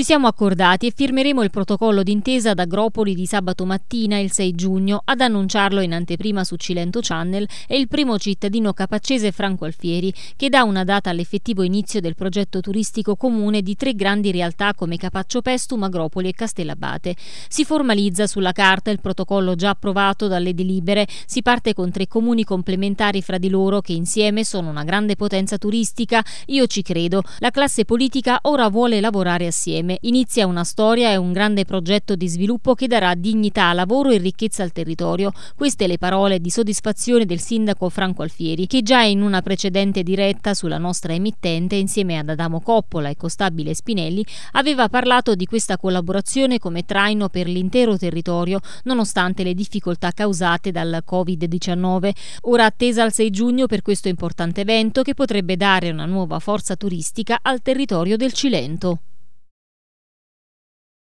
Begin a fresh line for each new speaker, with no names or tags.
Ci siamo accordati e firmeremo il protocollo d'intesa ad Agropoli di sabato mattina il 6 giugno ad annunciarlo in anteprima su Cilento Channel è il primo cittadino capaccese Franco Alfieri che dà una data all'effettivo inizio del progetto turistico comune di tre grandi realtà come Capaccio Pestum, Agropoli e Castellabate. Si formalizza sulla carta il protocollo già approvato dalle delibere, si parte con tre comuni complementari fra di loro che insieme sono una grande potenza turistica, io ci credo, la classe politica ora vuole lavorare assieme insieme inizia una storia e un grande progetto di sviluppo che darà dignità, lavoro e ricchezza al territorio. Queste le parole di soddisfazione del sindaco Franco Alfieri, che già in una precedente diretta sulla nostra emittente, insieme ad Adamo Coppola e Costabile Spinelli, aveva parlato di questa collaborazione come traino per l'intero territorio, nonostante le difficoltà causate dal Covid-19. Ora attesa al 6 giugno per questo importante evento che potrebbe dare una nuova forza turistica al territorio del Cilento.